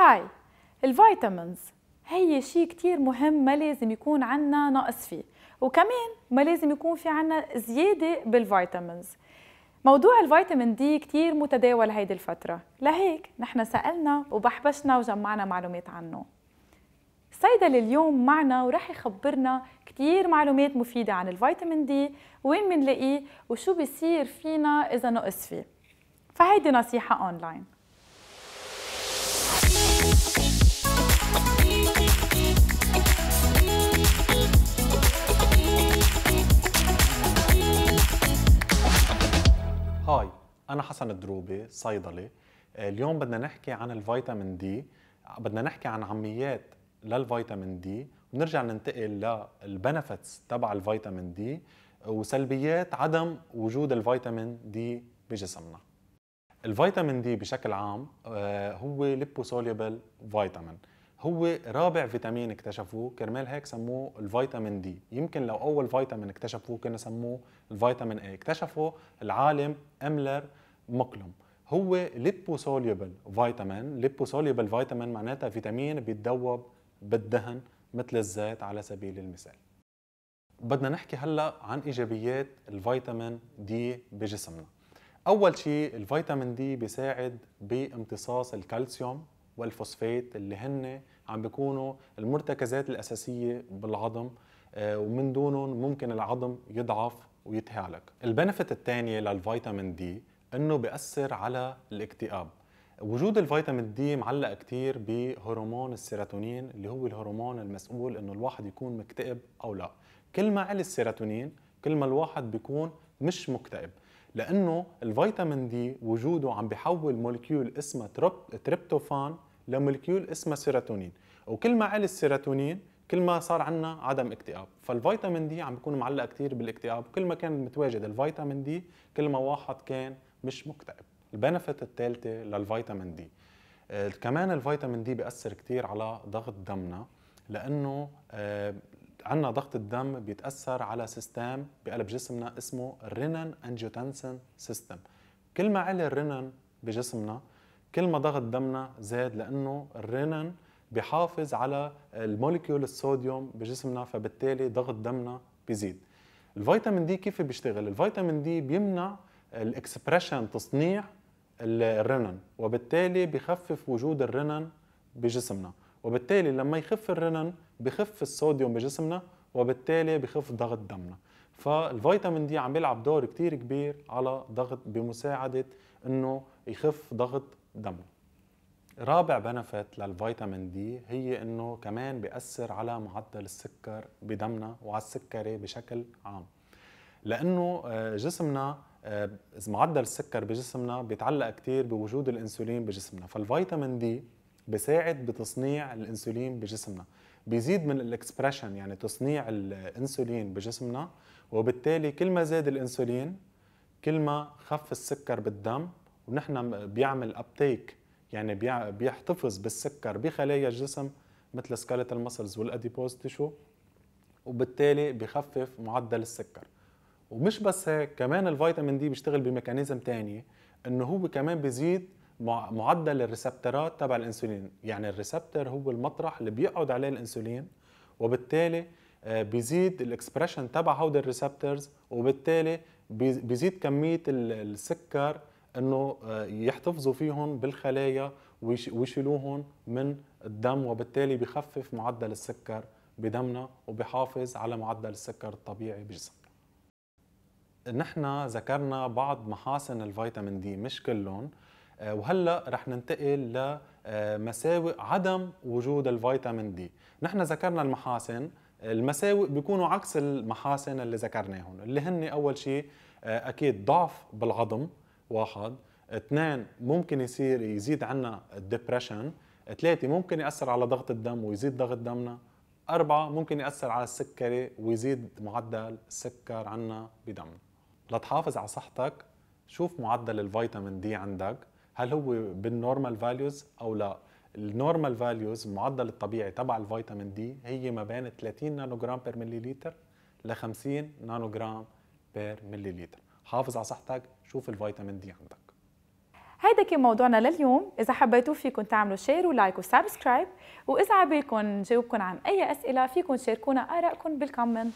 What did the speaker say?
هاي الفيتامينز هي شيء كتير مهم ما لازم يكون عنا نقص فيه وكمان ما لازم يكون في عنا زيادة بالفيتامينز موضوع الفيتامين دي كتير متداول هيدي الفترة لهيك نحن سألنا وبحبشنا وجمعنا معلومات عنه الصيدلي اليوم معنا ورح يخبرنا كتير معلومات مفيدة عن الفيتامين دي وين منلاقيه وشو بيصير فينا إذا نقص فيه فهيدي نصيحة أونلاين هاي انا حسن الدروبي صيدلي آه، اليوم بدنا نحكي عن الفيتامين دي بدنا نحكي عن عميات للفيتامين دي ونرجع ننتقل للبنفتس تبع الفيتامين دي وسلبيات عدم وجود الفيتامين دي بجسمنا الفيتامين دي بشكل عام آه، هو ليبوسوليبل فيتامين هو رابع فيتامين اكتشفوه كرمال هيك سموه الفيتامين دي يمكن لو اول فيتامين اكتشفوه كنا سموه الفيتامين اي اكتشفه العالم املر مقلم هو ليبو سوليبل فيتامين ليبو سوليبل فيتامين معناتها فيتامين بيتذوب بالدهن مثل الزيت على سبيل المثال بدنا نحكي هلا عن ايجابيات الفيتامين دي بجسمنا اول شيء الفيتامين دي بيساعد بامتصاص الكالسيوم والفوسفات اللي هن عم بيكونوا المرتكزات الاساسيه بالعظم آه، ومن دونهم ممكن العظم يضعف ويتهالك البنفت الثانيه للفيتامين دي انه بياثر على الاكتئاب وجود الفيتامين دي معلق كتير بهرمون السيروتونين اللي هو الهرمون المسؤول انه الواحد يكون مكتئب او لا كل ما عل السيروتونين كل ما الواحد بيكون مش مكتئب لانه الفيتامين دي وجوده عم بيحول مولكيول اسمها تريبتوفان لمولكيول اسمها سيراتونين وكل ما قل السيراتونين كل ما صار عندنا عدم اكتئاب فالفيتامين دي عم بيكون معلق كثير بالاكتئاب كل ما كان متواجد الفيتامين دي كل ما واحد كان مش مكتئب البنفيت الثالثه للفيتامين دي آه كمان الفيتامين دي بيأثر كثير على ضغط دمنا لانه آه عندنا ضغط الدم بيتاثر على سيستم بقلب جسمنا اسمه الرينان انجيوتنسن سيستم كل ما علي الرنن بجسمنا كل ما ضغط دمنا زاد لانه الرنين بحافظ على الموليكيول الصوديوم بجسمنا فبالتالي ضغط دمنا بيزيد الفيتامين دي كيف بيشتغل الفيتامين دي بيمنع الاكسبريشن تصنيع الرنين وبالتالي بخفف وجود الرنين بجسمنا وبالتالي لما يخف الرنين بخف الصوديوم بجسمنا وبالتالي بخف ضغط دمنا فالفيتامين دي عم بيلعب دور كتير كبير على ضغط بمساعدة انه يخف ضغط دمه رابع بنفت للفيتامين دي هي انه كمان بيأثر على معدل السكر بدمنا وعلى السكري بشكل عام لانه آه، جسمنا آه، معدل السكر بجسمنا بيتعلق كتير بوجود الانسولين بجسمنا فالفيتامين دي بيساعد بتصنيع الانسولين بجسمنا بيزيد من الاكسبريشن يعني تصنيع الانسولين بجسمنا وبالتالي كل ما زاد الانسولين كل ما خف السكر بالدم ونحن بيعمل ابتيك يعني بيحتفظ بالسكر بخلايا الجسم مثل سكالت المسلز والاديبوز تيشو وبالتالي بخفف معدل السكر ومش بس هيك كمان الفيتامين دي بيشتغل بميكانيزم تاني انه هو كمان بيزيد معدل الريسبترات تبع الانسولين يعني الريسبتر هو المطرح اللي بيقعد عليه الانسولين وبالتالي آه، بيزيد الاكسبريشن تبع هودي الريسبترز وبالتالي بيزيد كميه السكر انه آه، يحتفظوا فيهم بالخلايا ويشيلوهم من الدم وبالتالي بخفف معدل السكر بدمنا وبحافظ على معدل السكر الطبيعي بجسمنا نحن ذكرنا بعض محاسن الفيتامين دي مش كلهم آه، وهلا رح ننتقل لمساوئ آه، عدم وجود الفيتامين دي نحن ذكرنا المحاسن المساوئ بيكونوا عكس المحاسن اللي ذكرناهم اللي هن اول شيء اكيد ضعف بالعظم واحد اثنين ممكن يصير يزيد عنا الدبريشن ثلاثة ممكن يأثر على ضغط الدم ويزيد ضغط دمنا أربعة ممكن يأثر على السكري ويزيد معدل السكر عنا بدمنا لتحافظ على صحتك شوف معدل الفيتامين دي عندك هل هو بالنورمال فاليوز أو لا النورمال فاليوز المعدل الطبيعي تبع الفيتامين دي هي ما بين 30 نانوغرام بير مليليتر ل 50 نانوغرام بير مليليتر حافظ على صحتك شوف الفيتامين دي عندك هيدا كان موضوعنا لليوم اذا حبيتوا فيكم تعملوا شير ولايك وسبسكرايب واذا عبالكم نجاوبكم عن اي اسئله فيكم تشاركونا ارائكم بالكومنت